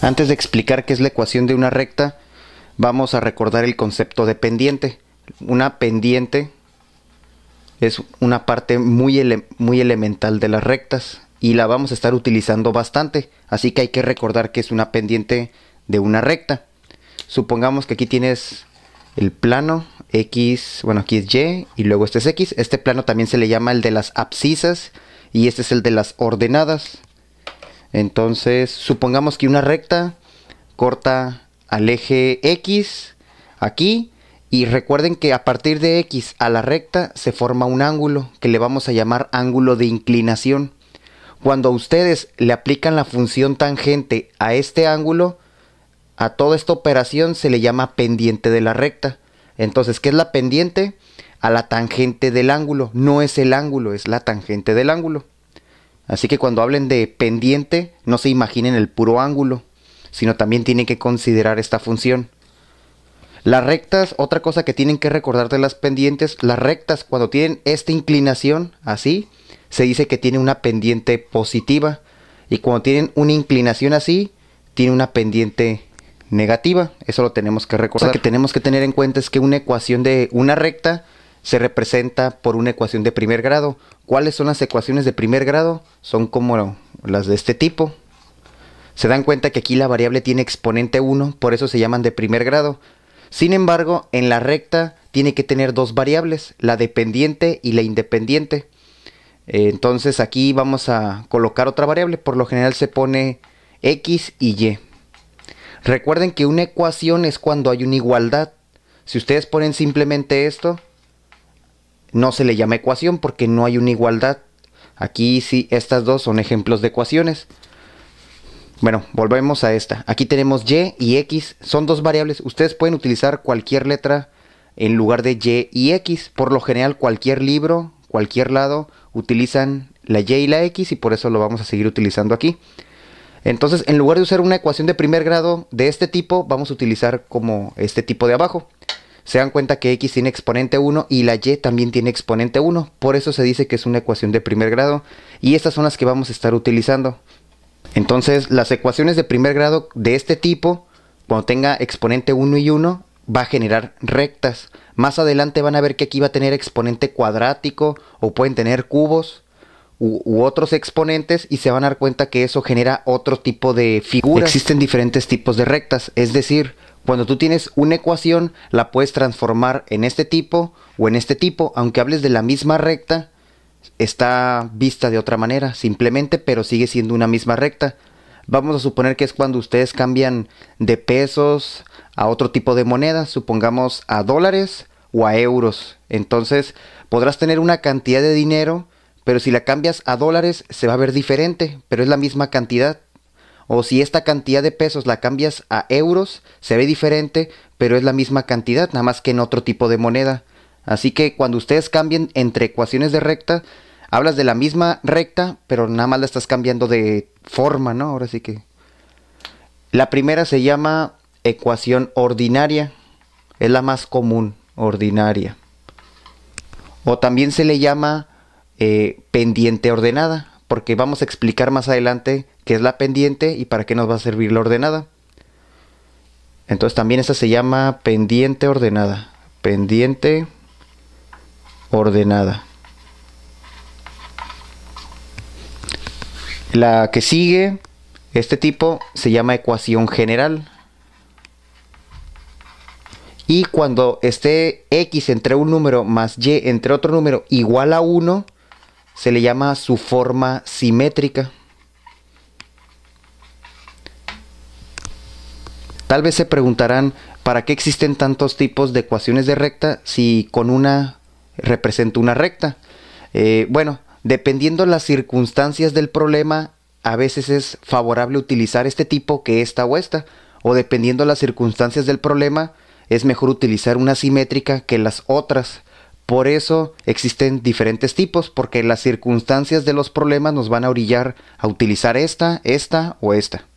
Antes de explicar qué es la ecuación de una recta, vamos a recordar el concepto de pendiente. Una pendiente es una parte muy, muy elemental de las rectas y la vamos a estar utilizando bastante, así que hay que recordar que es una pendiente de una recta. Supongamos que aquí tienes el plano, X, bueno, aquí es Y y luego este es X. Este plano también se le llama el de las abscisas y este es el de las ordenadas. Entonces, supongamos que una recta corta al eje X aquí y recuerden que a partir de X a la recta se forma un ángulo que le vamos a llamar ángulo de inclinación. Cuando ustedes le aplican la función tangente a este ángulo, a toda esta operación se le llama pendiente de la recta. Entonces, ¿qué es la pendiente? A la tangente del ángulo. No es el ángulo, es la tangente del ángulo. Así que cuando hablen de pendiente, no se imaginen el puro ángulo, sino también tienen que considerar esta función. Las rectas, otra cosa que tienen que recordar de las pendientes, las rectas cuando tienen esta inclinación, así, se dice que tiene una pendiente positiva. Y cuando tienen una inclinación así, tiene una pendiente negativa. Eso lo tenemos que recordar. Lo que tenemos que tener en cuenta es que una ecuación de una recta se representa por una ecuación de primer grado. ¿Cuáles son las ecuaciones de primer grado? Son como las de este tipo. Se dan cuenta que aquí la variable tiene exponente 1, por eso se llaman de primer grado. Sin embargo, en la recta tiene que tener dos variables, la dependiente y la independiente. Eh, entonces aquí vamos a colocar otra variable, por lo general se pone x y y. Recuerden que una ecuación es cuando hay una igualdad. Si ustedes ponen simplemente esto, no se le llama ecuación porque no hay una igualdad. Aquí sí, estas dos son ejemplos de ecuaciones. Bueno, volvemos a esta. Aquí tenemos y y x, son dos variables. Ustedes pueden utilizar cualquier letra en lugar de y y x. Por lo general, cualquier libro, cualquier lado, utilizan la y y la x y por eso lo vamos a seguir utilizando aquí. Entonces, en lugar de usar una ecuación de primer grado de este tipo, vamos a utilizar como este tipo de abajo. Se dan cuenta que x tiene exponente 1 y la y también tiene exponente 1. Por eso se dice que es una ecuación de primer grado. Y estas son las que vamos a estar utilizando. Entonces, las ecuaciones de primer grado de este tipo, cuando tenga exponente 1 y 1, va a generar rectas. Más adelante van a ver que aquí va a tener exponente cuadrático o pueden tener cubos u, otros exponentes y se van a dar cuenta que eso genera otro tipo de figuras. Existen diferentes tipos de rectas, es decir, cuando tú tienes una ecuación la puedes transformar en este tipo o en este tipo, aunque hables de la misma recta, está vista de otra manera, simplemente, pero sigue siendo una misma recta. Vamos a suponer que es cuando ustedes cambian de pesos a otro tipo de moneda, supongamos a dólares o a euros. Entonces podrás tener una cantidad de dinero pero si la cambias a dólares se va a ver diferente, pero es la misma cantidad. O si esta cantidad de pesos la cambias a euros, se ve diferente, pero es la misma cantidad, nada más que en otro tipo de moneda. Así que cuando ustedes cambien entre ecuaciones de recta, hablas de la misma recta, pero nada más la estás cambiando de forma, ¿no? Ahora sí que... La primera se llama ecuación ordinaria. Es la más común, ordinaria. O también se le llama eh, pendiente ordenada, porque vamos a explicar más adelante qué es la pendiente y para qué nos va a servir la ordenada. Entonces también esta se llama pendiente ordenada. Pendiente ordenada. La que sigue, este tipo, se llama ecuación general. Y cuando esté x entre un número más y entre otro número igual a 1, se le llama su forma simétrica. Tal vez se preguntarán, ¿para qué existen tantos tipos de ecuaciones de recta si con una represento una recta? Eh, bueno, dependiendo las circunstancias del problema, a veces es favorable utilizar este tipo que esta o esta, o dependiendo las circunstancias del problema, es mejor utilizar una simétrica que las otras. Por eso existen diferentes tipos, porque las circunstancias de los problemas nos van a orillar a utilizar esta, esta o esta.